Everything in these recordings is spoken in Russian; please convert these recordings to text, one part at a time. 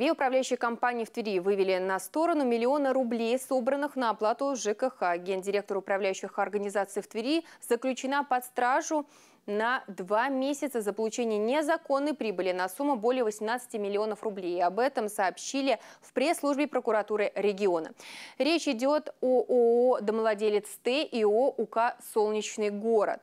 Две управляющие компании в Твери вывели на сторону миллиона рублей, собранных на оплату ЖКХ. Гендиректор управляющих организаций в Твери заключена под стражу на два месяца за получение незаконной прибыли на сумму более 18 миллионов рублей. Об этом сообщили в пресс-службе прокуратуры региона. Речь идет о ООО «Домовладелец Т» и ООО УК «Солнечный город».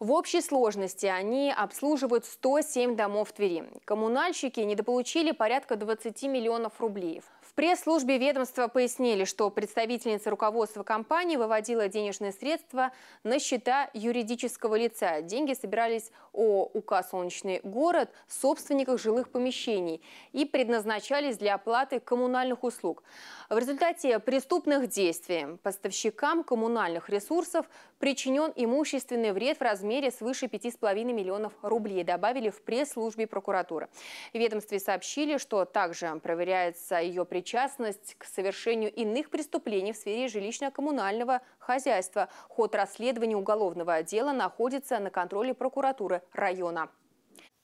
В общей сложности они обслуживают 107 домов Твери. Коммунальщики недополучили порядка 20 миллионов рублей. В пресс-службе ведомства пояснили, что представительница руководства компании выводила денежные средства на счета юридического лица. Деньги собирались о УК «Солнечный город» собственниках жилых помещений и предназначались для оплаты коммунальных услуг. В результате преступных действий поставщикам коммунальных ресурсов причинен имущественный вред в размере свыше 5,5 миллионов рублей, добавили в пресс-службе прокуратуры. В ведомстве сообщили, что также проверяется ее причина причастность к совершению иных преступлений в сфере жилищно-коммунального хозяйства. Ход расследования уголовного дела находится на контроле прокуратуры района.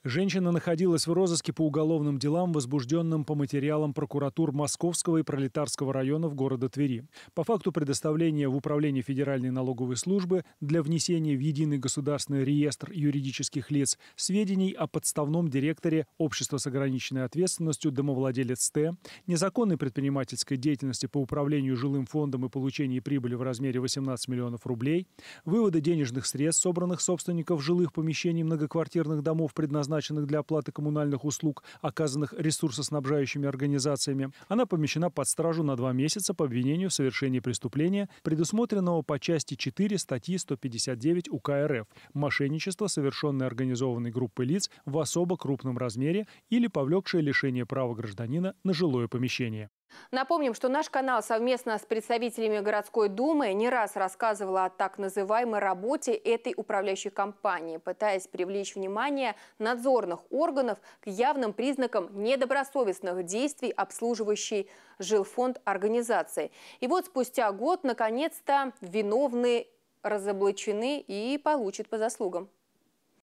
Женщина находилась в розыске по уголовным делам, возбужденным по материалам прокуратур Московского и Пролетарского районов города Твери. По факту предоставления в Управление Федеральной налоговой службы для внесения в Единый государственный реестр юридических лиц сведений о подставном директоре Общества с ограниченной ответственностью домовладелец Т, незаконной предпринимательской деятельности по управлению жилым фондом и получении прибыли в размере 18 миллионов рублей, вывода денежных средств, собранных собственников жилых помещений многоквартирных домов, предназначенных предназначенных для оплаты коммунальных услуг, оказанных ресурсоснабжающими организациями. Она помещена под стражу на два месяца по обвинению в совершении преступления, предусмотренного по части 4 статьи 159 УК РФ «Мошенничество, совершенное организованной группой лиц в особо крупном размере или повлекшее лишение права гражданина на жилое помещение». Напомним, что наш канал совместно с представителями городской думы не раз рассказывал о так называемой работе этой управляющей компании, пытаясь привлечь внимание надзорных органов к явным признакам недобросовестных действий обслуживающей жилфонд организации. И вот спустя год, наконец-то, виновные разоблачены и получат по заслугам.